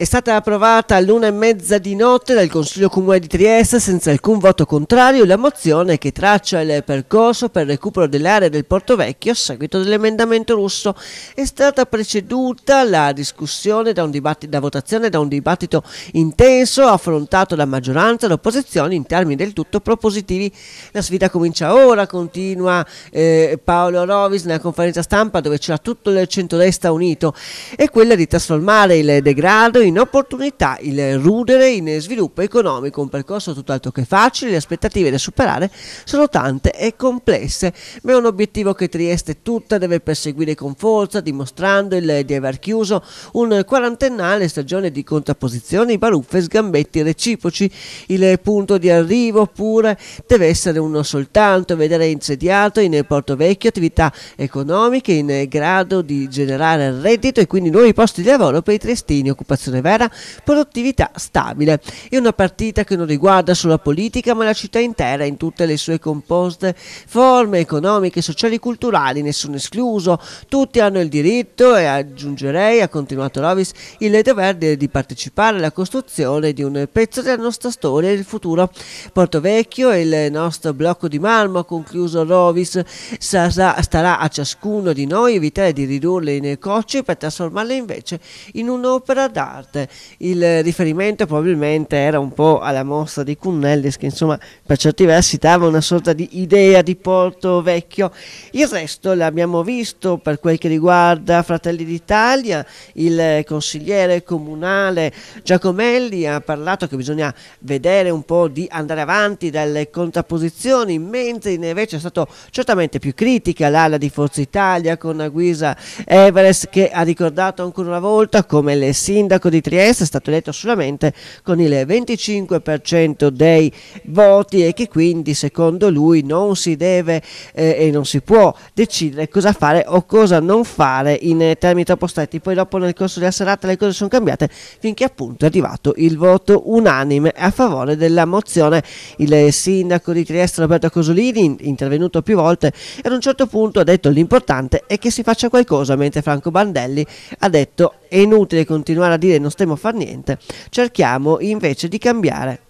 è stata approvata all'una e mezza di notte dal Consiglio Comune di Trieste senza alcun voto contrario la mozione che traccia il percorso per il recupero dell'area del Porto Vecchio a seguito dell'emendamento russo. È stata preceduta la discussione da, da votazione da un dibattito intenso affrontato da maggioranza e opposizione in termini del tutto propositivi. La sfida comincia ora, continua eh, Paolo Rovis nella conferenza stampa dove c'era tutto il centrodestra unito, è quella di trasformare il degrado in opportunità il rudere in sviluppo economico, un percorso tutt'altro che facile, le aspettative da superare sono tante e complesse, ma è un obiettivo che Trieste tutta deve perseguire con forza, dimostrando il, di aver chiuso un quarantennale stagione di contrapposizioni, baruffe, sgambetti reciproci. Il punto di arrivo pure deve essere uno soltanto, vedere insediato in Porto Vecchio attività economiche in grado di generare reddito e quindi nuovi posti di lavoro per i triestini, occupazione dimostrazione vera, produttività stabile. È una partita che non riguarda solo la politica ma la città intera in tutte le sue composte forme economiche, sociali e culturali, nessuno escluso. Tutti hanno il diritto e aggiungerei, ha continuato Lovis, il dovere di partecipare alla costruzione di un pezzo della nostra storia e del futuro. Porto Vecchio e il nostro blocco di marmo, ha concluso Lovis, starà a ciascuno di noi evitare di ridurle in cocci per trasformarle invece in un'opera d'arte forte. Il riferimento probabilmente era un po' alla mostra di Cunnellis, che insomma per certi versi dava una sorta di idea di Porto Vecchio. Il resto l'abbiamo visto per quel che riguarda Fratelli d'Italia, il consigliere comunale Giacomelli ha parlato che bisogna vedere un po' di andare avanti dalle contrapposizioni, mentre invece è stato certamente più critica l'ala di Forza Italia con la Guisa Everest che ha ricordato ancora una volta come il sindaco di di Trieste è stato eletto solamente con il 25% dei voti e che quindi secondo lui non si deve eh, e non si può decidere cosa fare o cosa non fare in eh, termini troppo stretti. Poi dopo nel corso della serata le cose sono cambiate finché appunto è arrivato il voto unanime a favore della mozione. Il eh, sindaco di Trieste Roberto Cosolini, intervenuto più volte, ad un certo punto ha detto l'importante è che si faccia qualcosa, mentre Franco Bandelli ha detto è inutile continuare a dire non non stiamo a fare niente, cerchiamo invece di cambiare